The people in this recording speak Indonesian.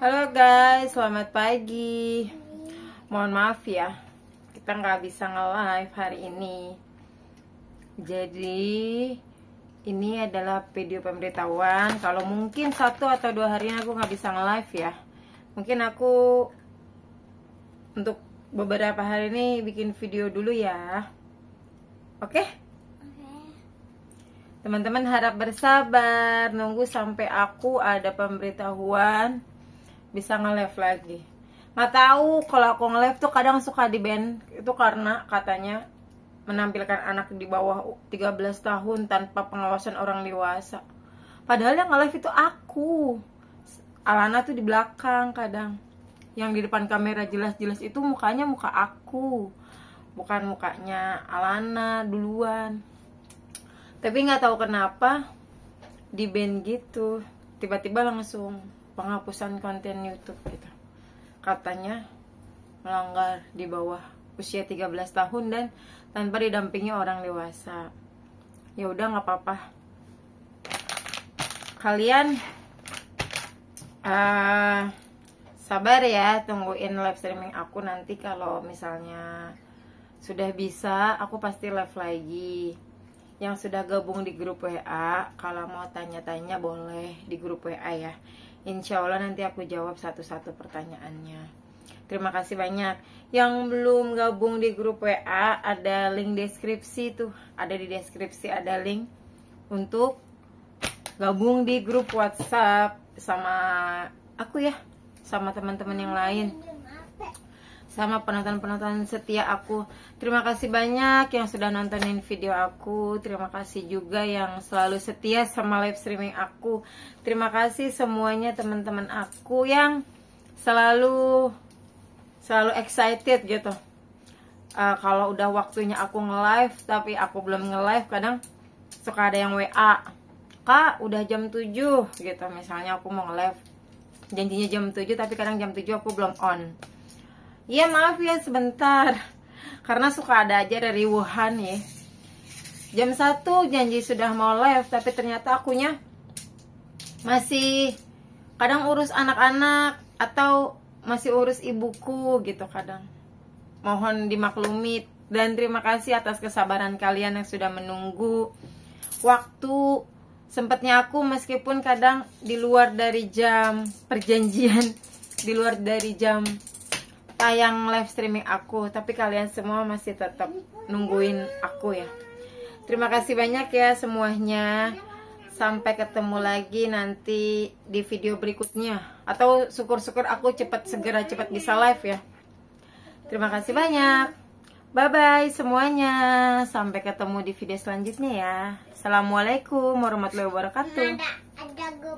Halo guys, selamat pagi. Mohon maaf ya, kita nggak bisa nge-live hari ini. Jadi, ini adalah video pemberitahuan. Kalau mungkin satu atau dua hari ini aku nggak bisa nge-live ya. Mungkin aku untuk beberapa hari ini bikin video dulu ya. Oke? Okay? Teman-teman harap bersabar, nunggu sampai aku ada pemberitahuan bisa nge-live lagi nggak tahu kalau aku nge-live tuh kadang suka di band itu karena katanya menampilkan anak di bawah 13 tahun tanpa pengawasan orang dewasa padahal yang nge-live itu aku Alana tuh di belakang kadang yang di depan kamera jelas-jelas itu mukanya muka aku bukan mukanya Alana duluan tapi nggak tahu kenapa di band gitu tiba-tiba langsung penghapusan konten YouTube gitu. Katanya melanggar di bawah usia 13 tahun dan tanpa didampingi orang dewasa. Ya udah nggak apa-apa. Kalian uh, sabar ya, tungguin live streaming aku nanti kalau misalnya sudah bisa aku pasti live lagi yang sudah gabung di grup WA kalau mau tanya-tanya boleh di grup WA ya Insya Allah nanti aku jawab satu-satu pertanyaannya. Terima kasih banyak. Yang belum gabung di grup WA ada link deskripsi tuh. Ada di deskripsi ada link untuk gabung di grup WhatsApp sama aku ya, sama teman-teman yang lain sama penonton-penonton setia aku. Terima kasih banyak yang sudah nontonin video aku. Terima kasih juga yang selalu setia sama live streaming aku. Terima kasih semuanya teman-teman aku yang selalu selalu excited gitu. Uh, kalau udah waktunya aku nge-live tapi aku belum nge-live kadang suka ada yang WA. Kak, udah jam 7 gitu misalnya aku mau nge-live. Janjinya jam 7 tapi kadang jam 7 aku belum on Iya maaf ya sebentar Karena suka ada aja dari Wuhan ya Jam 1 janji sudah mau live Tapi ternyata akunya Masih Kadang urus anak-anak Atau masih urus ibuku gitu kadang Mohon dimaklumi Dan terima kasih atas kesabaran kalian yang sudah menunggu Waktu sempatnya aku meskipun kadang di luar dari jam perjanjian di luar dari jam tayang live streaming aku tapi kalian semua masih tetap nungguin aku ya terima kasih banyak ya semuanya sampai ketemu lagi nanti di video berikutnya atau syukur-syukur aku cepat segera cepat bisa live ya terima kasih banyak bye bye semuanya sampai ketemu di video selanjutnya ya assalamualaikum warahmatullahi wabarakatuh